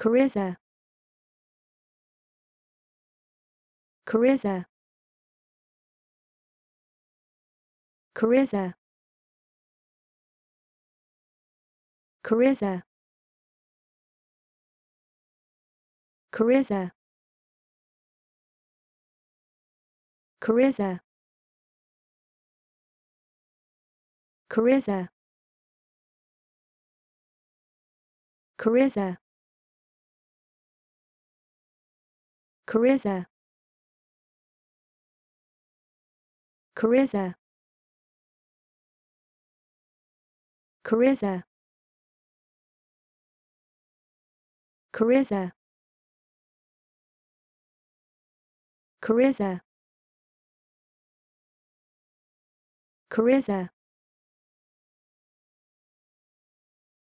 Carissa Carissa Carissa Carissa Carissa Carissa Carissa Carissa Carissa Carissa Carissa Carissa Carissa Carissa